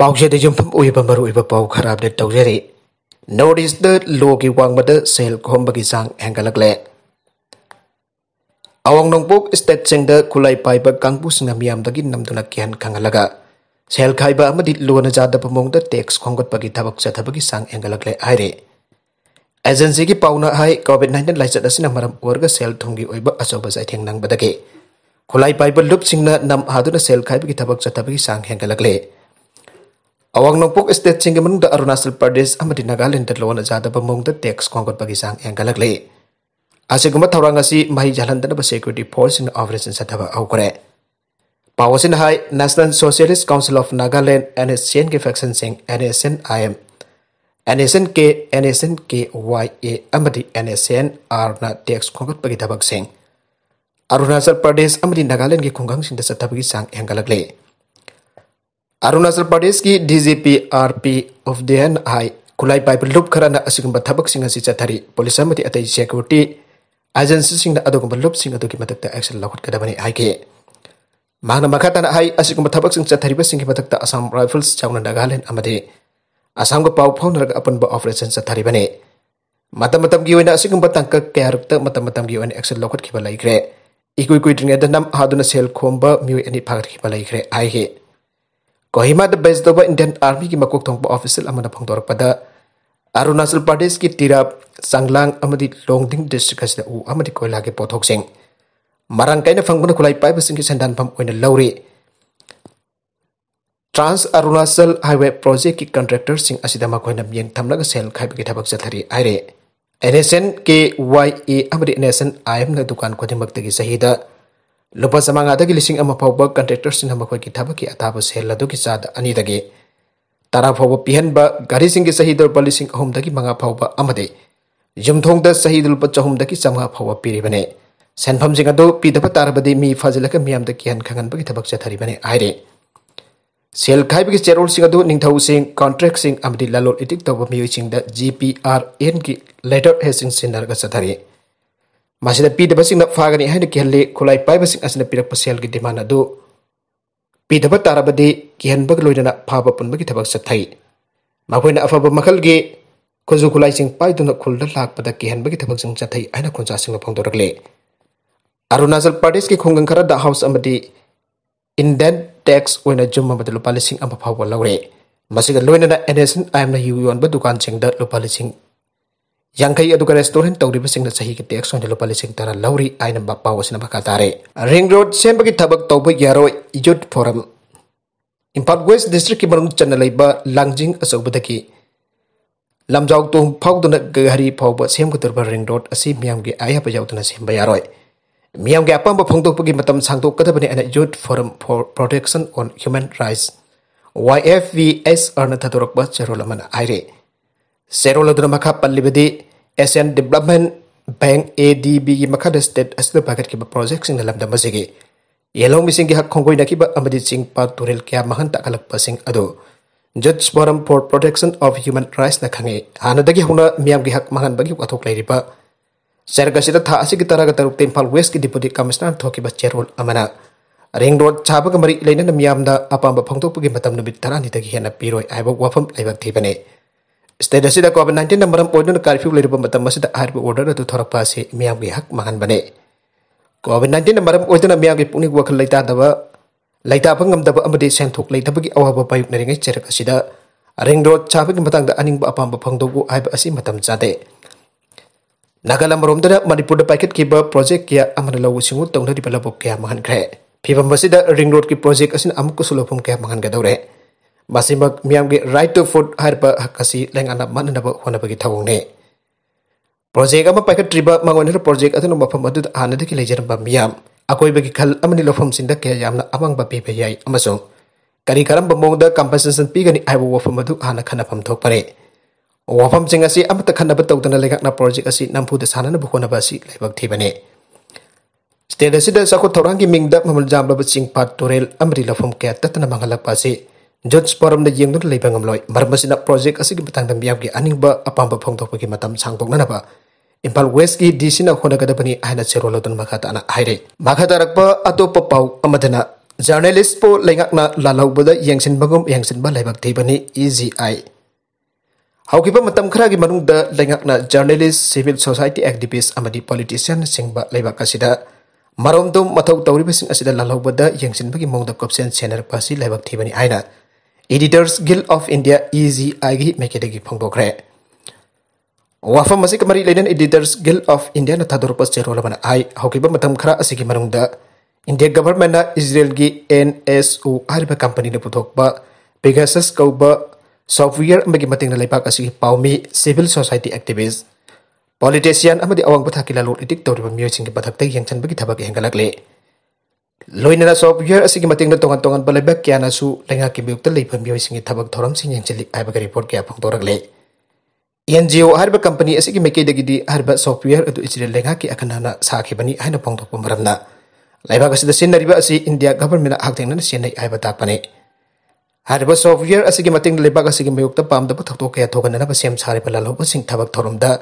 पाजदे जम्फमर पाव खर अपडेट तौजरी नोर्थ इस्ट लो की वाब सेल कहम की चांग हेंगल्ले अवंग नोपुक स्टेट खुल पाइब कंपूसी नमदन कैन खाल सल खाब लुन जादब मोंग टेक्स खोंगत्ब चब की चांग हेंगल्ले एजेंसी की पाना है कोविड नाइन्टीन लाइट अस सल सेल थूब अचौब जैथे नंबदे खुल पाइब लुप सिंह नम आदन सेल खाब की थब चब की चांग हेंगल्ले awang nongpok state ching mun da Arunachal Pradesh amadi Nagaland da lona jada bamong da tax kongot bagi sang yang galak le ase guma thawrang asi mai jalan da security force in operation sa thaba au kore hai national पावसिन हाई national socialist council of Nagaland NSN nsn faction nsn k IM NSN K NSN K Y A अमदी NSN R ना tax खोंगत पगी धबक सिंह अरुणाचल प्रदेश अमदी नागालैंड के खुंगंग सिंह द सतबगी सांग le Arunachal Pradesh DZPRP of the of DNI Kulai Bible Loop karana asigamba thabak singa si chathari police amati atai security agency singa adogamba loop singa doki matakta action lakot kada bani ai ke mana makata na ai asigamba thabak singa chathari ba singa matakta Assam Rifles chawna dagalen amade asam go pau phone raga apan ba operation chathari bani mata matam gi wena asigamba tangka character mata matam gi wena action lakot kibalai kre ikui kui dinga da nam haduna sel khomba mi ani phagat kibalai kre ai ꯀꯣꯍꯤꯃꯥꯗ ꯕꯦꯁ ꯇꯧꯕ Indian ꯑꯥꯔꯃꯤꯒꯤ ꯃꯀꯣꯛ ꯊꯣꯡꯕ official ꯑꯃꯅ ꯐꯣꯡꯗꯣꯔꯛꯄꯗ ꯑꯔꯨꯅꯥꯆꯜ ꯄ꯭ꯔꯗꯦꯁꯀꯤ ꯇꯤꯔꯥꯞ ꯆꯥꯡꯂꯥꯡ ꯑꯃꯗꯤ ꯂꯣꯡꯗꯤꯡ district ꯑꯁꯤꯗ ꯎ ꯑꯃꯗꯤ ꯀꯣꯏꯂꯥꯒꯤ ꯄꯣꯠꯊꯣꯛꯁꯤꯡ ꯃꯔꯥꯡ ꯀꯥꯏꯅ ꯐꯪꯕꯅ ꯈꯨꯠꯂꯥꯏ ꯄꯥꯏꯕꯁꯤꯡꯒꯤ ꯁꯦꯟꯗꯥꯟꯐꯝ ꯑꯣꯏꯅ ꯂꯧꯔꯤ ꯇ꯭ꯔꯥꯟꯁ ꯑꯔꯨꯅꯥꯆꯜ ꯍꯥꯏꯋꯦ ꯄ꯭ꯔꯣꯖꯦꯛꯀꯤ ꯀꯟꯇ꯭ꯔꯦꯛꯇꯔꯁꯤꯡ ꯑꯁꯤꯗ ꯃꯈꯣꯏꯅ ꯃꯤꯠꯌꯦꯡ ꯊꯝꯂꯒ ꯁꯦꯜ ꯈꯥꯏꯕꯒꯤ ꯊꯕꯛ ꯆꯠꯊꯔꯤ ꯍꯥꯏꯔꯦ N S N K Y A ꯑꯃꯗꯤ ꯑꯦꯟ ꯑꯦꯁ ꯑꯦꯟ ꯑꯥꯏ ꯑꯦꯝꯅ ꯗꯨꯀꯥꯟ ꯈꯨꯗꯤꯡꯃꯛꯇꯒꯤ ꯆꯍꯤꯗ लुप चमंग कंट्रेक्टर की थबक अथब सेल चाद अगे तरह फाव पीहब गाड़ी की दुर्ब लिंग अहमदी मंगा फावे जुमथों चाह दुर्ब चहुम की चमह फाव पीरीबने सेफम पीदब तारबद मी फजल मैम कहन खागन की थब चतरीबने आरें सेल खाब की चेरोल कॉन्ट्रेक्ट लालो इटिक जी पी आर एन की लेटर हेसिंग सिन्नर चतरी masih ada da basing nak faga ni hadi eh, ki kulai pai basing as na pirak pasial gi demana do pi da batara bade ki han bag loidana phaba pun bagi thabak setai ma koi na makal ge khozu kulai sing pai duna khul da lak pada ki han bagi thabak sing sathai aina khonja sing phang dorak le arunachal pradesh ki kongeng kara da house amadi indent tax oina jum ma badalu palising amba phawal lawre masih loina na nation i am na yu yon ba dukan sing da yang kai adu restoran tau riba sing sahi ke tek song jelo pali sing tara lauri aina ba pawa sina ba katare ring road sem bagi thabak tau ba yaro ijot forum impat west district ki barung channel laiba langjing asau badaki lam tu phau tu na gari phau ba sem ku turba ring road asi miam ge aya pa jau tu na sem ba yaroi miam ge apam ba phong tok pagi matam sang tok kada bani ana ijot forum for protection on human rights YFVS arna thadorak ba charolaman aire Serol adu maka palibadi Development Bank ADB gi maka da state asdu bagat ki project sing dalam damba sigi. Yelo missing gi hak kongoi naki ba amadi sing pa turil kia mahan tak kalak adu. Judge Forum for Protection of Human Rights na kangi. Hana dagi huna miam gi hak mahan bagi wato klai riba. Serga sita ta asik kita raga taruk tempal wes di diputi kamisnan toki ba cerol amana. Ring road chapa kemari lainan na miam da apa amba pongtok pugi matam nubit di dagi hena piroi aibok wafam aibak tipe Stedasi da COVID-19 na maram po doon na karifi wala rupang matama si da harbi order na tutorak pa si miyang bihak makan bane. COVID-19 na maram po doon na miyang bihak puni wakal laita daba laita pa ngam daba amade siyang tuk laita pagi awa ba payuk na ringay cerak da. Ring road chapa ngam batang da aning ba apang bapang dogu ay ba asi matam zate. Nagalam marom da na manipur da paket kiba project kia aman lawu singut tong na di palabok kia makan kre. Pipam ba da ring road ki project asin amukusulopong kia makan gadaw reh. 마시막 미암게 라이트 푸드 하르바 하카시 랭아나 만나바 호나바기 타오네 project ama paika triba mangon her project athana mafam adu ana de kilai jaram ba miyam akoi bagi khal amani lofam sinda kya yamna amang ba pibe yai amasong kari karam ba mong da compensation pigani aibo wafam adu ana khana pham thok pare wafam sing asi amata khana ba tawdana legak na project asi nampu da sanana bu khona ba si laibak thibane state asida sakho thorang ki mingda mamal jam ba ching pat torel amri lofam kya tatna mangalak pa si George param da yeng dun leipa ngam loi mar masinak project asigi batang dam biap aning ba apam ba phong tok matam sang tok ba Impal West ki DC na khona kada bani aina zero lotan makata ana haire makata rakpa ato papau amadana journalist po lengak na lalau bada yengsin bagum yengsin ba laibak te bani EZI Haukipa matam khara gi manung da lengak na journalist civil society activist amadi politician singba laibak kasida marom tum mathau tawri basing asida lalau bada yengsin bagi mongda kopsen senar pasi laibak te bani aina editors guild of India E G ꯑꯥꯏꯒꯤ ꯃꯥꯏꯀꯩꯗꯒꯤ ꯐꯣꯡꯗꯣꯛꯈ꯭ꯔꯦ ꯋꯥꯐꯝ ꯑꯁꯤꯒ ꯃꯔꯤ ꯂꯩꯅꯅ ꯏꯗꯤꯇꯔꯁ guild of ꯏꯟꯗꯤꯌꯥꯅ ꯊꯥꯗꯣꯔꯛꯄ ꯆꯦꯔꯣꯜ ꯑꯃꯅ ꯍꯥꯏ ꯍꯧꯈꯤꯕ ꯃꯇꯝ ꯈꯔ ꯑꯁꯤꯒꯤ ꯃꯅꯨꯡꯗ ꯏꯟꯗꯤꯌꯥ ꯒꯚꯔꯟꯃꯦꯟꯠꯅ ꯏꯖꯔꯦꯜꯒꯤ ꯑꯦꯟ ꯑꯦꯁ ꯑꯣ ꯍꯥꯏꯔꯤꯕ ꯀꯝꯄꯅꯤꯅ ꯄꯨꯊꯣꯛꯄ ꯄꯦꯒꯥꯁꯁ ꯀꯧꯕ ꯁꯣꯐꯋꯦꯌꯔ ꯑꯃꯒꯤ ꯃꯇꯦꯡꯅ ꯂꯩꯕꯥꯛ ꯑꯁꯤꯒꯤ ꯄꯥꯎꯃꯤ ꯁꯤꯚꯤꯜ ꯁꯣꯁꯥꯏꯇꯤ ꯑꯦꯛꯇꯤꯚꯤꯁ ꯄꯣꯂꯤꯇꯤꯁꯤꯌꯥꯟ ꯑꯃꯗꯤ ꯑꯋꯥꯡꯕ ꯊꯥꯛꯀꯤ ꯂꯂꯣꯟ ꯏꯇꯤꯛ ꯇꯧꯔꯤꯕ ꯃꯤꯑꯣꯏꯁꯤꯡꯒꯤ ꯃꯊꯛꯇ ꯌꯦꯡꯁꯤꯟꯕꯒꯤ ꯊꯕꯛ ꯍꯦꯟꯒꯠꯂꯛꯂꯤ loi na sop year asi ki mating tongan tongan balai bak kya na su lenga ki biuk tali pham bioi singi thabak thoram sing yang chili ai report kya phang torak le NGO harba company asi ki meke dagi di harba software adu israel lenga ki akana na sa ki bani ai na phang thok pamaram na ba kasi da sin na riba asi india government hak teng na sin nai ai ba pane harba software asi ki mating ba kasi sigi meyuk ta pam da thak to kya thogan na ba sem sare pala lo ba sing thabak thoram da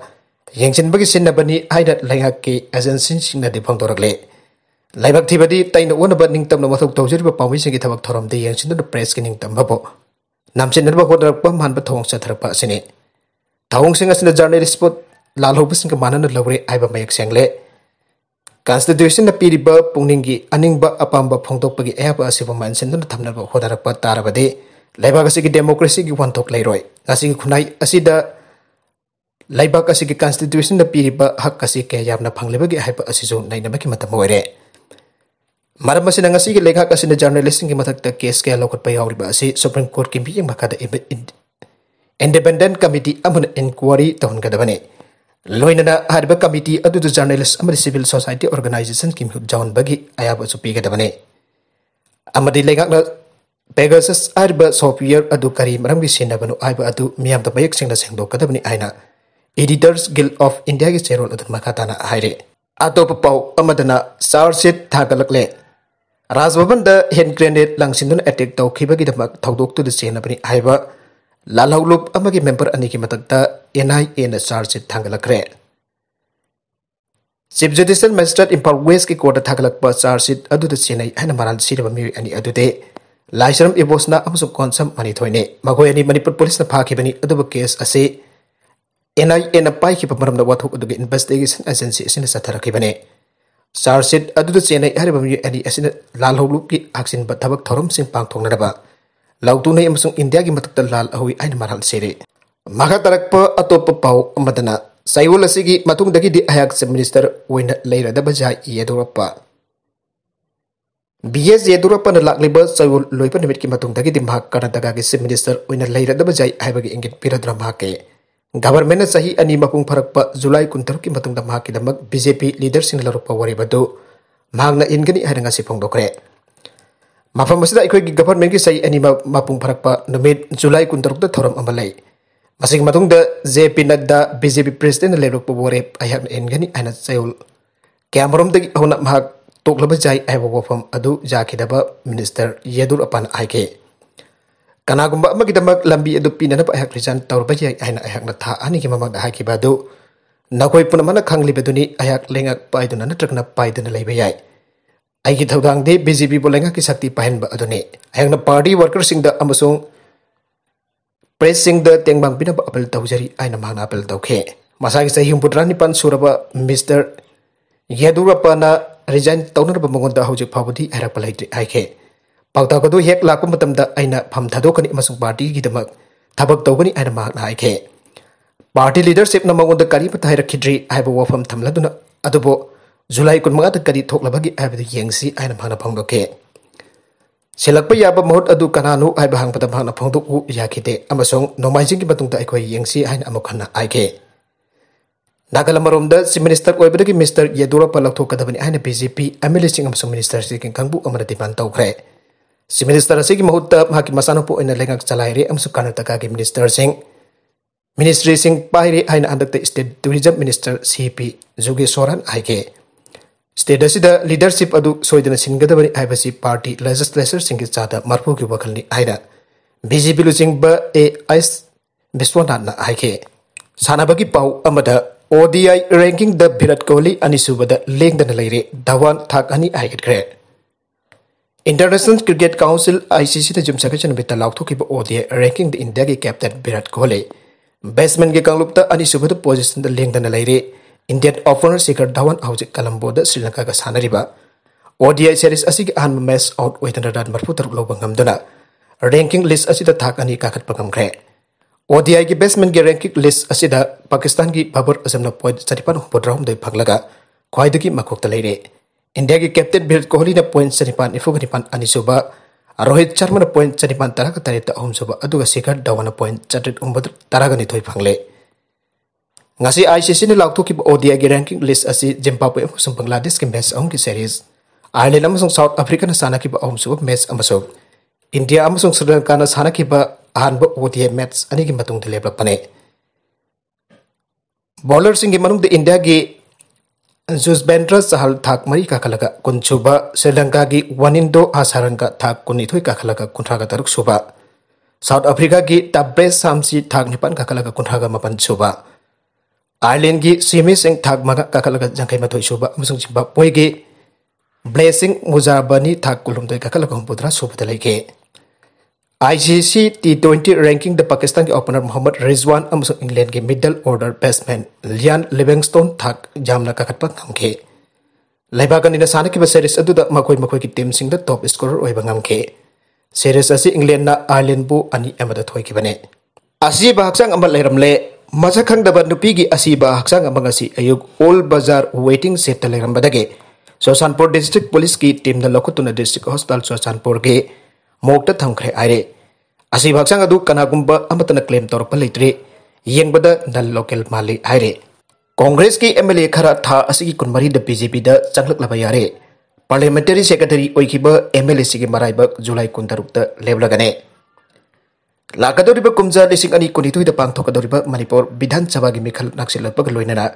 yengchen ba ki sin na bani ai da lenga ki agency sing na di phang torak le लाइक थी तेन own निम पाई की थक थोर यहां press की निम्बो नामचिब हॉदरप मानव थों सेने तवसी जर्नलिस लाभ मानन लौरे आब मय सेंगे कंस्टिट्यूशन पीब पुनिंग अनब अपा फोदप की अब अब मनसीन थम हॉदरप तारबदे लेबा की डेमोक्रेसी की वनथो लेरो लेबा की कंस्टिट्यूशन पीरब हक कैया फंगलीब की नईब की marah masih nangasi ke asin kasih na journalist ngi matak tak kes kaya lokot pay hauri basi Supreme Court kimbi yang maka da independent committee amun inquiry tahun kada bane. Loina nana harba committee adu tu journalist amun civil society organization kim hub jaun bagi ayab supi kada Amri Amadi lengha na Pegasus harba software adu kari marang bi sina banu ayab adu miyam da bayak sing na sengdo kada aina. Editors Guild of India ke serol adu makatana re Atau pepau amadana sarsit sheet leh. Rajbhavan hand grenade लांसिंदुन attack तौखिबगिदमक थौदोक्तुद सेनबनि हाइबा लालहौलुप अमगि member अनिगि N NIA न charge थांगलखरे chief judicial magistrate Imphal west की कोर्ट थागलप चार्जशीट अदुद सेनै हैन मराल लाइसरम इबोसना अमसु कॉन्सम मनी थोइने मगोय अनि मणिपुर पुलिस न फाखिबनि अदुब केस असे एनआईए मरम न वाथुक एजेंसी असिन Sar said, "Adu tuh hari bumi ini asin lalu belum ki aksin bertabak thorum sing pang thong nara ba. tuh nih emasung India ki matuk tuh lal ahui ayn Maka tarak pa atau pepau madana. Saya ulasi ki matung dagi di ayak se minister wina layra da baca iya dua pa. Bias iya dua pa nalar liba saya ul loipan demit matung dagi di mahak karena dagi se minister wina layra da baca ayak ingin pira drama Gabar mena sahi ani makung parak pa zulai kun ki matung da mahaki damak BJP leader sing laruk pa wari badu. Mahang na ingani hari pong dokre. Mafa masida ikoi gi gabar mengi sahi ani makung parak pa numit zulai kuntaruk da thoram amalai. Masing matung da ZP nagda BJP presiden laruk pa wari ayak na ingani hari ngasi sayul. Kaya marom da gi ahunak mahak tok laba jai ayak wafam adu jaki minister yedur apan aike kana gumba ma kita mak lambi edu pina na payak lisan taur ba jai aina ayak na tha ani kima mak haki ba do na koi puna mana kang libe duni ayak lengak pai duna na trak na pai duna lebe yai ai ki thogang de people bolenga ki sakti pahen ba aduni ayak na party workers sing da amasung pressing sing da tengbang pina ba apel tau jari aina mak na apel tau ke masai ki sahi putra ni pan suraba mr yadurapana resign taunar ba mongon da hauji phawdi arak palai ai ke पाता हेक लापदोनी party की दम तौनी है party leadership मगोद कहीद्री है वफम थम अब जुलाई कुनम कहीबी फे सिलहूर्त कनानु हांगद फोदू यादे नोमाइजिंग की आईके नागल मरमदर मिस्टर येदूरपा लौटोदी है BJP M L A minister से कंबू डिमांड तौर Si minister asig mahutta haki masano po ina lengak salaire am sukana takagi minister sing. Ministry sing pahiri haina andak te state tourism minister CP soran aike State asida leadership adu soidana singadabani haibasi party legislature sing chada marpu ki wakalni aira. BJP lu sing ba a is Biswanath na aige. Sanabagi pau amada ODI ranking da Virat Kohli anisubada lengdana leire dawan thak ani aike aigre. International cricket council ICC ने जुमसा कचन बिता लाउथो की ODI ranking द India के captain Virat Kohli batsman के कांगलुप त अनि सुबद position Indian opener Shikhar Dhawan आउज कलंबो द श्रीलंका का सानरिबा आई सीरीज असि के अहम मैच आउट वेतन रन मरफु तर लोब गमदना रैंकिंग लिस्ट असि द थाक अनि काकत पगम ग्रे रैंकिंग लिस्ट पाकिस्तान की बाबर अजम पॉइंट 35 हूं द भगलगा ख्वाइद की मखोक त इंडिया के कैप्टन विराट कोहली ने पॉइंट चनीपान इफुग निपान अनीसुब रोहित शर्मा पॉइंट चनीपान तरह तरह अहम सुब शिखर धवन पॉइंट चटेट उम्ब तरह निथ फंगले आई सी सिने लाखों ओडिया की रैंकिंग लिस्ट अ जिम्बाबे बंगलादेश के मैच अहम की सीरीज आयरलैंड साउथ अफ्रीका सान की अहम सुब मैच इंडिया श्रीलंका सान अहब ओडिया मैच अने बॉलर सिंह इंडिया की जुजबेंद्र चहल थाक मरी काखलग कुनसूब श्रीलंका की वनिंदो हासारंग थाक कुनीथ काखलग कुंथ्राग तरुक सूब साउथ अफ्रीका की तब्रे सामसी थाक निपान काखलग कुंथ्राग मपन सूब आयरलैंड की सीमी सिंह थाक मग काखलग जंखई मथो सूब पोगी ब्लेसिंग मुजाबनी थाक कुलुमदोई काखलग हमपुद्रा सूबद लेगे ICC T20 ranking the Pakistan opener Mohammad Rizwan amasung England ke middle order batsman Lian Livingstone thak jamna ka khatpa ngamkhe Laibagan ina sana kiba series aduda makoi makoi ki team sing da top scorer oiba ngamkhe Series asi England na Ireland bu ani amada thoi ki bane Asi ba haksang amal lairamle macha khang da nupi gi asi ba haksang amang asi ayuk Old Bazaar waiting set ta lairam badage Sosanpur district police ki team da lokutuna district hospital Sosanpur ge मोक्ट थम्रे आइए ꯑꯁꯤꯕ ꯍꯛꯆꯥꯡ ꯑꯗꯨ ꯀꯅꯥꯒꯨꯝꯕ ꯑꯃꯠꯇꯅ claim ꯇꯧꯔꯛꯄ ꯂꯩꯇ꯭ꯔꯦ ꯌꯦꯡꯕꯗ ꯅꯟ ꯂꯣꯀꯦꯜ ꯃꯥꯜꯂꯤ ꯍꯥꯏꯔꯦ कांग्रेस की एम एल ए खरा था कुनमरी बीजेपी चंगलब यारे parliamentary secretary M L A मराब जुलाई कुन तरुक लेबलगने लाकदौरीब कुमजा लिंग अनी कुनीतुद पांथोकदौरीब मणिपुर विधान सभा की मिखल नक्सलपग लोनना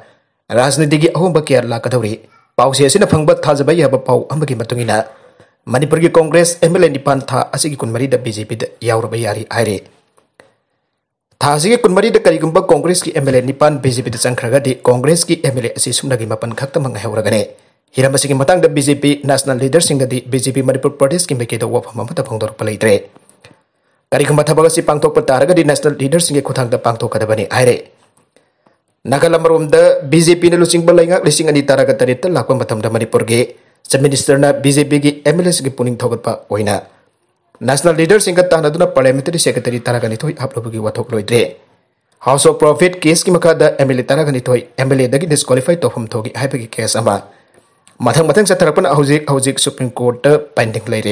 राजनीति की अहोंब क्या लाकदौरी पासे फंग थाजब याब पाव Manipur pergi Kongres eh, MLN di pantha asik ki kunmari da BJP da yaur bayari aire. Tha asigi ki kunmari da kali gumba Kongres ki eh, MLN di pan BJP da sangkhra ga di Kongres ki eh, MLN asik sumna gi mapan khakta mang gane. Hiram asik ki matang da BJP National Leader sing da di BJP Manipur Protest ki meke da wapha mamata pangdor palai dre. Kari gumba tha bagasi pangtok di National Leader sing ki kutang da pangtok kada bani aire. Naga lamar umda BJP na lusing balai ngak lusing anita raga tarita lakwa matam da Manipur ge. Sa minister na BJP ki M L S की पुनिंग national leader तहन parliamentary secretary तरह निथ हाबी वाथोक लोद्रे house of profit case की मखाद एम एल ए तरह निथ एम एल एस्कालीफाई तौफम थोगी है केस मध मध सुप्रीम कोर्ट पेंडिंग लेर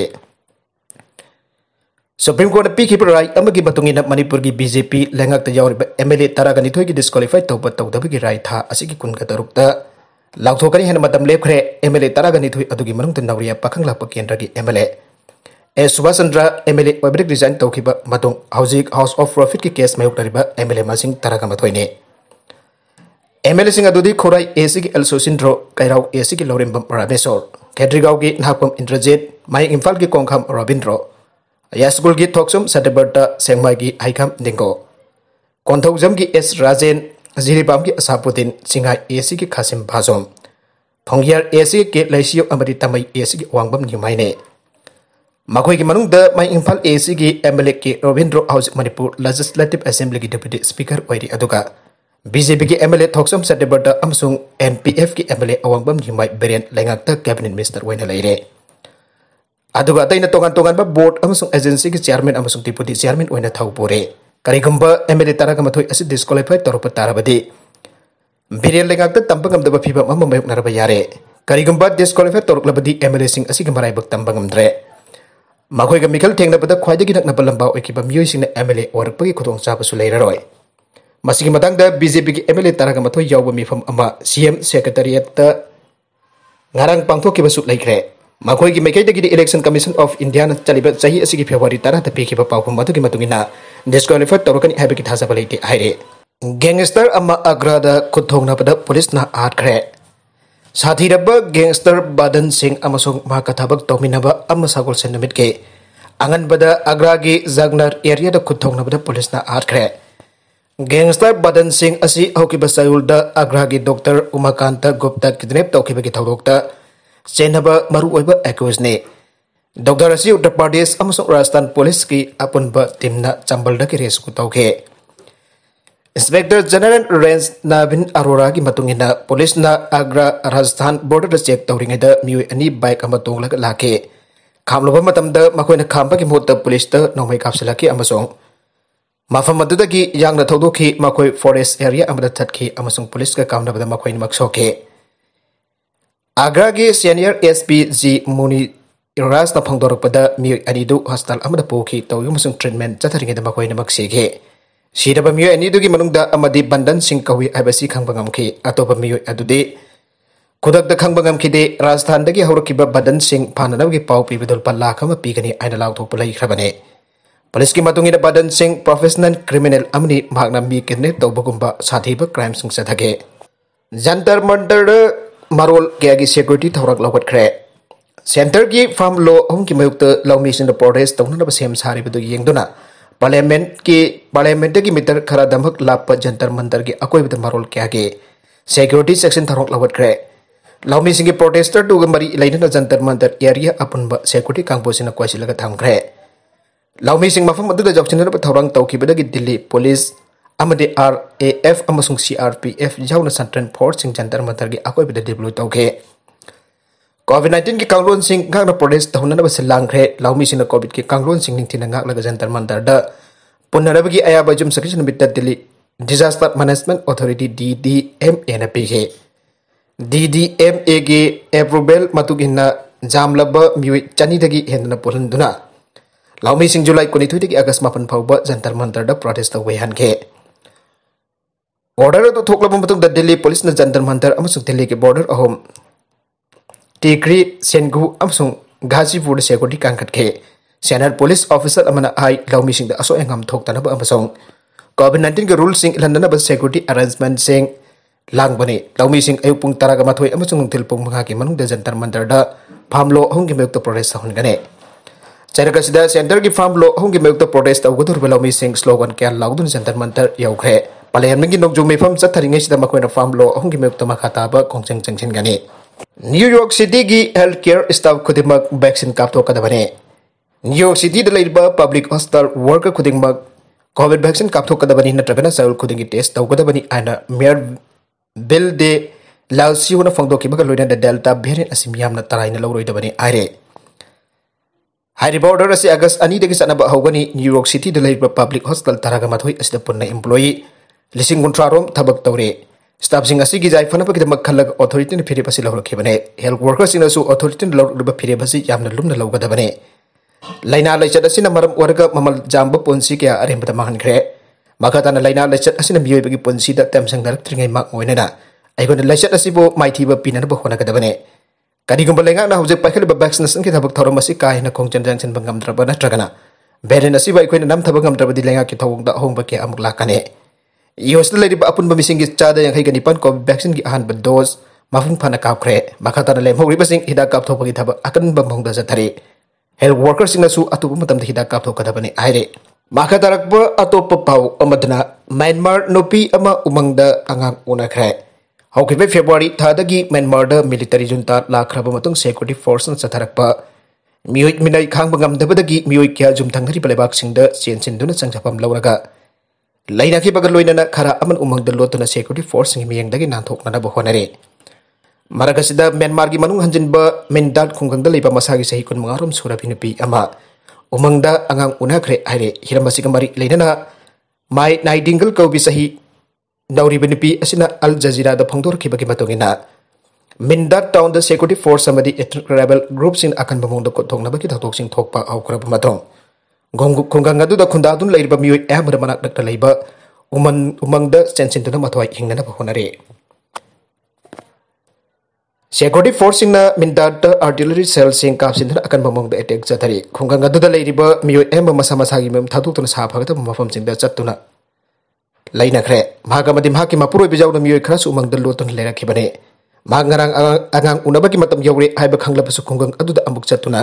सुप्रीम कोर्ट पीब राय मनपुर की बीजेपी लेंगे एम एल ए तरह निथ की डिस्कालीफाई तौब तौदी राय था कुलगद रुक्त लाथोकारी लेखरे एम एल ए तरगनी नौरी पखंग केंद्र की M L A A Subhash Chandra M L A resign resign तौब हाउस ऑफ प्रॉफिट की केस मयुक्ब एम एल ए मिंग तरगमथने एम एल एरई एसी की एल सुसिंद्रो कईरा एसी की लौरेंब रमेश्वर खेद्रीगा की नहाकम इंद्रजीत मई इम्फा की कौखम रोबिंद्रो यासगुल की थोसुम सदबर्ट सेंमा की हईखम दिंगो कौथौजम की एस राजें जीरीबाम की असापुदीन सिंगा एसी की खासीम भाजोम थोंगियर एसी के लैसियो अमरी तम एसी की वांगबम निमाइने मखोई की मनुंग मई इंफाल एसी की MLA K Robindro house Manipur legislative assembly की डिप्यूटी स्पीकर वैरी अदुगा बीजेपी के एमएलए थोक्सम सटेबर्ट अमसुंग एनपीएफ की एमएलए अवांगबम निमाइ बेरेन लेंगा कैबिनेट मिनिस्टर वैन लेरे अदुगा तैना तोगान तोगान बा बोर्ड एजेंसी के चेयरमैन अमसुंग deputy chairman Karigumba MLA tara asid diskolai pai toro petara badi. Birial lengak ta tampa gamdaba phibam amma mayuk naraba yare. Karigumba disqualify taruklabadi MLA sing asi kamarai bak tampa gamdre. Makoi ga mikal tengna pada khwaja ginak napa lamba oikiba miyoi sing na MLA warpa pagi kutong sa basu leira roi. Masiki matang da bizi bigi MLA tara kama thui yau bami fam amma CM sekretariat ta ngarang pangtho ki basu kre. Makoi ki mekai da gidi Election Commission of indiana na sahi chahi asi wari tara tapi ki pau matu ki na. disqualified torokan habiki thasability aire रे ama agrada kuthongnapada police na atkre साथीरब gangster Badan Singh थब तौब थबक सागोल से नमित के अग्रा की जगनर एरिया द पुलिस ना गेंगस्टर बादन सिंह असि अग्रा की डॉक्टर उमाकांत गुप्ता किडनेप तौर की थौलोक चेनब सेनब मरु ने Dr. Rasi Uttar Pradesh amasung Rajasthan Police ki apun ba timna chambal da ki rescue tauke. Inspector General Range Navin Arora gi matungina police na Agra Rajasthan border da check tawringa da miu ani bike amatung lak lake. Kamloba matam da makoina khamba ki mota police da nomai kapsala ki amasung. Mafam maduda gi yang na thodu ki makoi forest area amada that ki amasung police ka kamna bada makoina maksoke. Agra gi senior SPG Muni irasta phangdor pada mi ani du hostel amada pokhi to yumusung treatment chathari ngeda makoi namak sege siraba mi ani du gi manungda amadi bandan sing kawi abasi khangbangam ki atoba mi adude kudak da khangbangam ki de rajasthan da gi haurukiba bandan sing phananaw gi pau pi bidol palla khama pi gani aina law thok pulai khrabane police ki matung ida sing professional criminal amni magna mi kenne to bugumba sathiba crime sing sathage jantar mandar marol ke agi security thorak lawat khre centre की farm law अहम की मयुक्त लौमी protest तौर सेम सारीदना parliament की parliament की मीटर खरादम लाप जंतर मंतर की अकोब मरोल क्या की सेक्यूरीटी सेक्शन थरों लवटे लौमी की प्रोटेस्टर तुग मरी लेना जंतर मंतर एरिया अपुब सेक्यूरीटी कांगबोसी क्वासीग थे लौमी मफम जौचन की Delhi police R A F C R P F जौन सेंट्रल फोर्स जंतर मंतर की अकोब डिप्लू तौखे ꯀꯣꯚꯤꯗ-19ꯒꯤ ꯀꯥꯡꯂꯣꯟꯁꯤꯡ ꯉꯥꯛꯅ ꯄ꯭ꯔꯣꯇꯦꯁ ꯇꯧꯅꯅꯕ से ꯂꯥꯡꯈ꯭ꯔꯦ ꯂꯥꯎꯃꯤꯁꯤꯡꯅ ꯀꯣꯚꯤꯗꯀꯤ ꯀꯥꯡꯂꯣꯟꯁꯤꯡ ꯅꯤꯡꯊꯤꯅ ꯉꯥꯛꯂꯒ ꯖꯟꯇꯔ ꯃꯟꯇꯔꯗ ꯄꯨꯟꯅꯔꯕꯒꯤ ꯑꯌꯥꯕ ꯌꯨꯝ ꯁꯀꯤꯁ ꯅꯨꯃꯤꯠꯇ Delhi disaster management authority D D M A ने डी डी एम ए के एप्रूवल जामलब मिवे चनी दगी हेंदना पुलन लाउमी जुलाई को निथुई दगी अगस्त मापन फाउब जंतर मंतर ड प्रोटेस्ट तवे हन तो दिल्ली पुलिस जंतर मंतर दिल्ली के बोर्डर अहम तीख्री सेंगू गाजीपुर सेक्यूरिटी कंखे सेनर पुलिस ऑफिसर आई लौमी लौमिसिंग द असो एंगम कोविड 19 के रूल सिंग लंदनब सेक्यूरिटी अरेंजमेंट सिंग लांगबने लौमिसिंग अयुक पुंग 11 अमसुंग नुंथिल पुंग 5 की मनुंग जंतर मंदिर द फार्म लो अहुंग की मयुक्त प्रोटेस होनगने चाइना सेंटर की फार्म लो अहुंग की मयुक्त प्रोटेस तौगदुरब लौमी स्लोगन क्या लाद जंतर मंदिर यौखरे पलेम नोजू मेफम चथरीसीद फार्म लो अहम की मयुक्त मखा ताब खोचंग चंगसनगनी न्यू ꯌꯣꯔꯛ ꯁꯤꯇꯤꯒꯤ ꯍꯦꯜꯊ ꯀꯦꯌꯔ ꯁ꯭ꯇꯥꯐ ꯈꯨꯗꯤꯡꯃꯛ ꯚꯦꯛꯁꯤꯟ ꯀꯥꯞꯊꯣꯛꯀꯗꯕꯅꯤ ꯅ꯭ꯌꯨ ꯌꯣꯔꯛ ꯁꯤꯇꯤꯗ ꯂꯩꯔꯤꯕ ꯄꯕ꯭ꯂꯤꯛ ꯍꯣꯁꯄꯤꯇꯥꯜ ꯋꯥꯔꯀꯔ ꯈꯨꯗꯤꯡꯃꯛ ꯀꯣꯚꯤꯗ ꯚꯦꯛꯁꯤꯟ ꯀꯥꯞꯊꯣꯛꯀꯗꯕꯅꯤ ꯅꯠꯇ꯭ꯔꯒꯅ ꯆꯌꯣꯜ ꯈꯨꯗꯤꯡꯒꯤ ꯇꯦꯁ ꯇꯧꯒꯗꯕꯅꯤ ꯍꯥꯏꯅ ꯃꯦꯌꯔ ꯕꯤꯜ ꯗꯦ ꯂꯥꯎꯁꯤꯎꯅ ꯐꯣꯡꯗꯣꯛꯈꯤꯕꯒ ꯂꯣꯏꯅꯅ ꯗꯦꯜꯇꯥ ꯚꯦꯔꯤꯌꯦꯟ ꯑꯁꯤ ꯃꯤꯌꯥꯝꯅ ꯇꯔꯥꯏꯅ ꯂꯧꯔꯣꯏꯗꯕꯅꯤ ꯍꯥꯏꯔꯦ ꯍꯥꯏꯔꯤꯕ ꯑꯣꯔꯗꯔ ꯑꯁꯤ ꯑꯒꯁ ꯑꯅꯤꯗꯒꯤ ꯆꯠꯅꯕ ꯍꯧꯒꯅꯤ ꯅ꯭ꯌꯨ ꯌꯣꯔꯛ ꯁꯤꯇꯤꯗ ꯂꯩꯔꯤꯕ ꯄꯕ꯭ꯂꯤꯛ ꯍꯣꯁꯄꯤꯇꯥꯜ ꯇꯔꯥꯒ ꯃꯥꯊꯣꯏ ꯑꯁꯤꯗ ꯄꯨꯟꯅ ꯏꯝꯄ꯭ꯂꯣꯌꯤ ꯂꯤꯁꯤꯡ ꯀꯨꯟꯊ꯭ꯔꯥꯔꯣꯝ ꯊꯕꯛ ꯇꯧꯔꯦ Staff sing asigi jai fana pagi damak kalak authority na piripasi lau lau kebane. Health workers ina su authority na lau lau ba piripasi yam na lum na lau kada bane. Laina lai chada sina maram warga mamal jamba ponsi kia arim pata mahan kere. Maka tana laina lai chada sina biyoi bagi ponsi da tem sang dalak tringai mak ngoi nana. Aiko na lai chada sibo mai tiba pina na bahona kada bane. Kadi gumbal lenga na hujek pakele ba baksina sang kita bakta rumasi kahe na kong chanda sang bangam draba na traga na. Bere na sibo aiko na nam taba ngam draba di lenga kita wong da hong bakia amuk lakane. Yos na ba apun bamising gi chada yang kai ganipan ko vaccine gi ahan ba dose mafung pana kap khre makata na lem hori basing hida kap thaba akan ba mong da sa thari health atau sing na atu bu matam hida kap thop ka thapani aire makata rak ba pa pau amadna myanmar nopi ama umang da angang una khre hauki be february thada gi myanmar da military junta la ba matung security force na satharak pa miyoi minai khang bangam dabadagi miyoi kya jum thangri palebak sing da chen chen duna changchapam line खर उमंग लोटना security force मेयदी नाथोनब होने मरग से Myanmar की Manu हंजब main दाट खुगंग मसा की सही कुमार सूरबी उमंग आग उनाख्रे हरें हिम से मरी लेना माइ नाइडिंगल कौी चाह नौरीबी अल जजीरा फोदना मिनदा town security force ethnic tribal group अखंब मूद कौटोनबी धौक्रब gonggang adu da khunda adun lairba miwe ehmada manak dakta laiba umang umang da sensin tuna matwai hingna na bahunare security forcing na mindat artillery cell sing kap sindra akan bamong da attack jathari khunggang adu da lairba miwe ehma masa masa tuh mem thadu tuna sa phagata mafam sing da chatuna laina khre bhagamadi ma ki mapuro bijau na miwe khras umang da lotun lera khibane magarang angang unaba ki matam yauri haiba khangla pasu khunggang adu da ambuk chatuna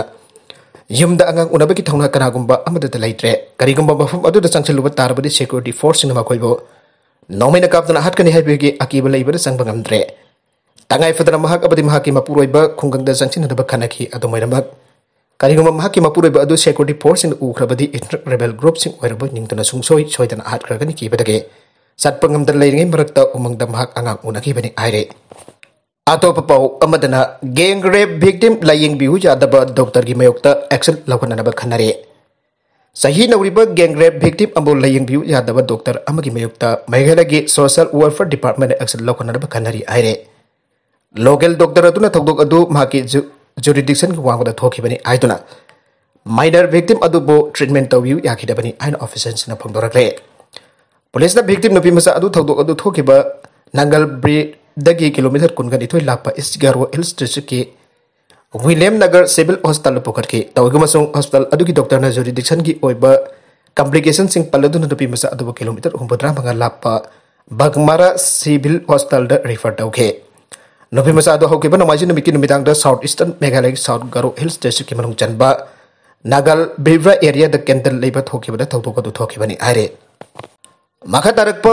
yumda angang unabe ki thongna kana gumba amada da gumba ba adu da sangchil lu tar bodi security force nama koibo nomai na kapdana hat kani haibe ki akiba laibe da sangba ngamdre tangai fadana mahak abadi mahaki mapuroi ba khungang da sangchin da ba kana ki adu mai ramak gumba mahaki mapuroi ba adu security force nu ukhra rebel group sing oi rabo ningta na sung soi soi dana hat kra kani ki sat pangam da lairingai marakta umang da angang unaki bani aire अतोप पाव gang rape victim लाइंग बिहु जादब doctor की मयोक्त action लौखनब खनरे सही नौरीब गेंग रेप विक्टिम अमो लाइंग बिहु जादब डॉक्टर अमगी मयोक्त मेघालय की सोशल वेलफेयर डिपार्टमेंट एक्शन लौखनब खनरी लोकल डॉक्टर अदुना थगदोक अदु की वांगदा थोखिबनी माइनर विक्टिम अदुबो ट्रीटमेंट तौबियु याखिदबनी आइन ऑफिसर्स न पुलिस न विक्टिम मचा मसा नंगल ब्रिज दगी किलोमीटर कुनगन इथोई लापा इस गारो हिल स्टेशन के विलियम नगर सिविल हॉस्पिटल पोखर के तौगमसों हॉस्पिटल अदुकी डॉक्टर ना जुरिडिक्शन की कम्प्लीकेशन कॉम्प्लिकेशन सिंग पलदु न दुपी मसा मंगा लाप बगमारा सिविल हॉस्पिटल रेफर दौखे नोबी मसा दो हौके बनो माजिन south eastern Meghalaya south Garo hill station की मनुंग चनबा नागल बेवरा एरिया द केंदल लेबा थोके बदा थौबो गदु थोके बनी आरे माखा Tarak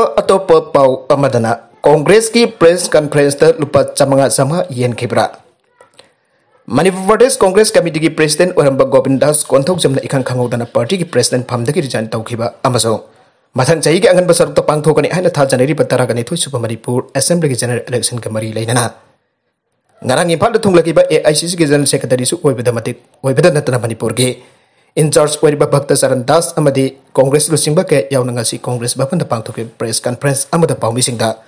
अमदना Kongres ki Prince kan Princeton lupa camanga sama yen kebra. Manifestis Kongres kami digi Presiden orang bagobindas kontok jamna ikan kamu dana party ki Presiden pamda ki rizan tau kiba amazon. Matang cahiki angan besar untuk pangtu kani hanya tahu janeri betara kani tuh supaya Manipur Assembly ki general election kemari lain nana. Ngarang impal datung lagi ba AICC ki general sekretari su woi beda matik woi beda natana Manipur ge. In charge woi ba bakta saran das amadi Kongres lu singba ke yau nangasi Kongres ba pun tepang tu ki Presiden kan Prince amada pau misingda.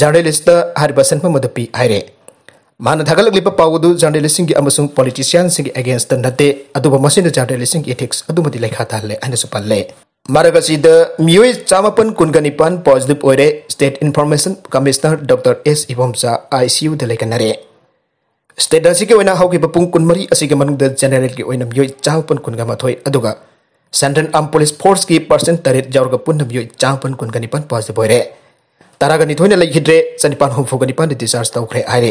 जर्नलीस्त सन्मदी है मान धागल्ली पाद जर्नलीस्ट पॉलीटिशियान एगेंस्त नदे journalistics लेखा तहल पल्ले मरगसीद मई चामपन कुनगनीपन पॉजिटिव ओरे state information commissioner doctor S Ibomcha I C यूदे स्टेट पुमरी जनरल की मई चामपन कुनगा सेंट्रल आर्म पुलिस फोर्स की पर्सन तरह जौर पुनः मई चामपन कुनगनीपन पॉजिटिव ओरें तराग निथोन लेखिद्रे चनिपान हूफुग निपान डिचार्ज तौरे है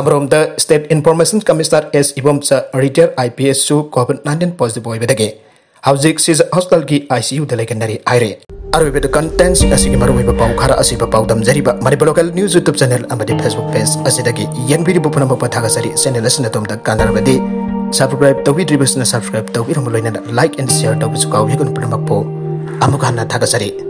अमरोम state information commissioner S Ibom स retire I P S COVID nineteen positive होबदे हजिक सिज हॉस्टल की आई सी यू लेगनरी है अरब कंटेंस पाव खर पादमजरीब मरीब local news YouTube channel Facebook page असीदी पुनम थागसरी चैनल तोम सब्सक्राइब तौद्रीबना सब्सक्राइब तौर लाइक एंड शेयर तौर पुनम थागसरी